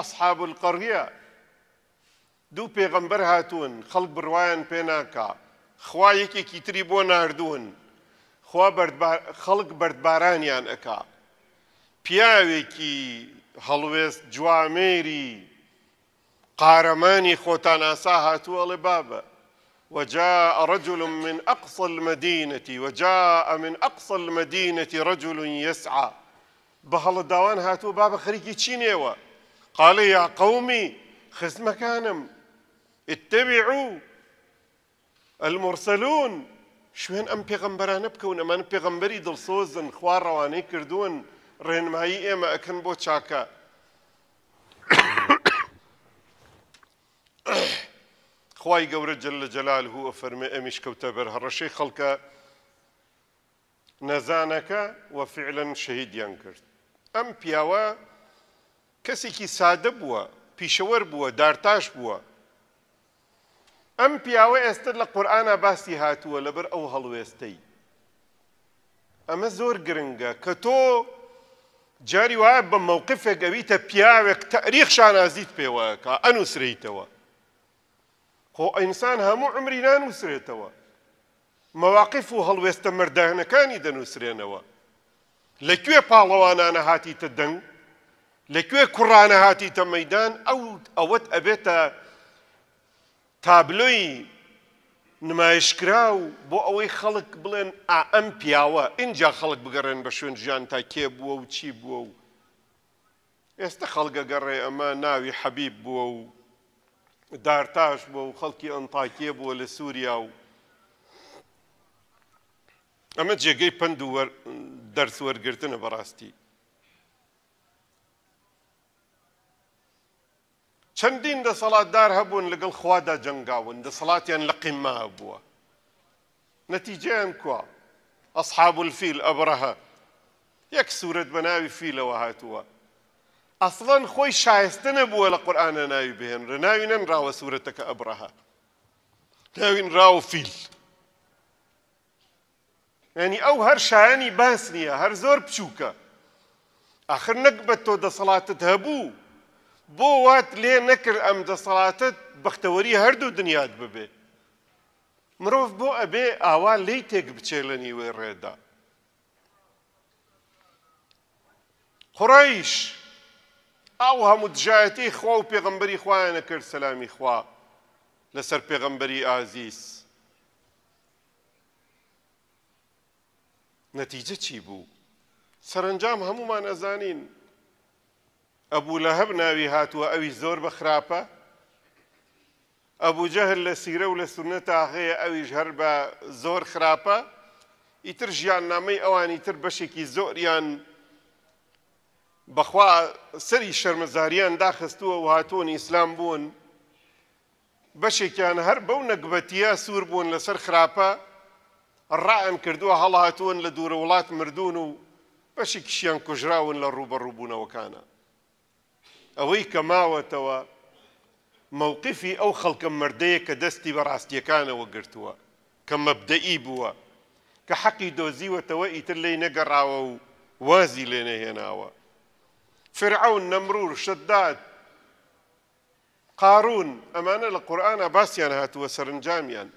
أصحاب القرية دوو پێغەمبەر هاتوون خەڵک بڕواان پێناکە خوا یەکێکی تری بۆ نردوون خوا خەڵک اكا ئەکا پیاوێکی هەڵوێست جوامێری قارەمانی خوتان ئاسا هاتووەڵێ بابا وجاء رجل من أقصى المدينة وجاء من أقصى المدينة رجل يسعى بهڵ الدوان هاتو بابا خريكي چينيوه قال يا قومي خذ مكانم اتبعوا المرسلون شوێن ئەم بكون امان ئەمان پێغمبەری دڵسۆزن خوار رواني ڕەوانەی کردوون ڕێنمایی ما اكن بو چاکە. خواي گەورە جل جلال هو ئەفەرمێ ئەمیش کەوتە هرشي هەڕەشەی نزانك وفعلا شهيد ينكر ام بياوا کەسێکی سادە بووە پیشەوەەر بووە دارتاش بووە ئەم پیاوە ئێستا لە قورآە باسی هاتووە لەبەر ئەو هەڵوێستەی ئەمە زۆر گرنگە کە تۆ جاری وایە بە مەوقفێک ئەویتە پیاوێک تەریخ شانازیت پێوەکە ئەنووسریتەوە خۆ ئەینسان هەموو عمری نانووسرێتەوە مەواقف و هەڵوێستە مردانەکانی دەنووسرێنەوە لەکوێ پاڵەوانانە هاتیتە دەنگ لەکوێ کوڕانە هاتیتە مەدان ئەو ئەوەت ئەبێتە تابلۆی نمایشکرا و بۆ ئەوەی خەڵک بڵێن ئەم پیاوە اینجا خەڵک بگەڕێن بە شوێن ژیان تا کێ بووە و چی بووە و ئێستا خەڵگە گەڕێ ئەمە ناوی حەبیب بووە و دارتاش بووە و خەڵکی ئەنتاکیە بووە لە سووریا و ئەمە جێگەی پند و دەرس وەرگرتنە بەڕاستی چەندین دە سەڵاتدار دار لەگەڵ خوادا جەنگاون دە سڵاتیان لە قیمما هەبووە نەتیجیان کووە ئەصحاب الفیل أصحاب الفيل أبرها يك سورة بناوي فيل وهاتوا أصلا خوي نەبووە بوا لقرآن ناوي بهن رناوي نەنراوە سوورەتەکە ئەبرەها ناوین ڕاو فیل ینی ئەو هەر شایانی باس نییە هەر زۆر بچووکە ئاخر نەک بە تۆ بۆ وات لێ نەکرد ئەم دەسەڵاتت بەختەوەری هەردوو دنیات ببێ مرۆڤ بۆ ئەبێ ئاوا لی تێک بچێ لە نیوێ ڕێدا قڕیش ئەو هەموو دژایەتی خوا و پێغمبەری خویان نەکرد سەلامی خوا لەسەر پێغمبەری ئازیز نەتیجە چی بوو سەرنجام هەمومان ئەزانین ئەبوو لە هەب ناوی هاتووە ئەوی زۆر بە خراپە ئەبوو جەهر لە سیرە و لە سونە تاغەیە ئەویش هەر بە زۆر خراپە ئیتر ژیان نامەی ئەوانی تر بەشێکی زۆریان بەخوا سەری شەرمەزاریان داخستووە و هاتوون ئیسلام بوون بەشێکیان هەر بەو نەگبەتیە سوور بوون لەسەر خراپە ڕائن کردووە هەڵهاتوون لە دوورە وڵات مردوون و بەشی کشیان کوژراون لە ڕوبەڕووبوونەوەکانە او کە ماوەتەوە مەوقفی ئەو خەڵکە مردەیە کە دەستی و ڕاستیەکانەوە گرتووە کە مەبدەئی بووە کە حەقی دۆزیوەتەوە ئیتر لی نگر و وازی لێ ناو فرعون نمرور شداد قارون امانه القرآن باسیان هات و سرنجامیان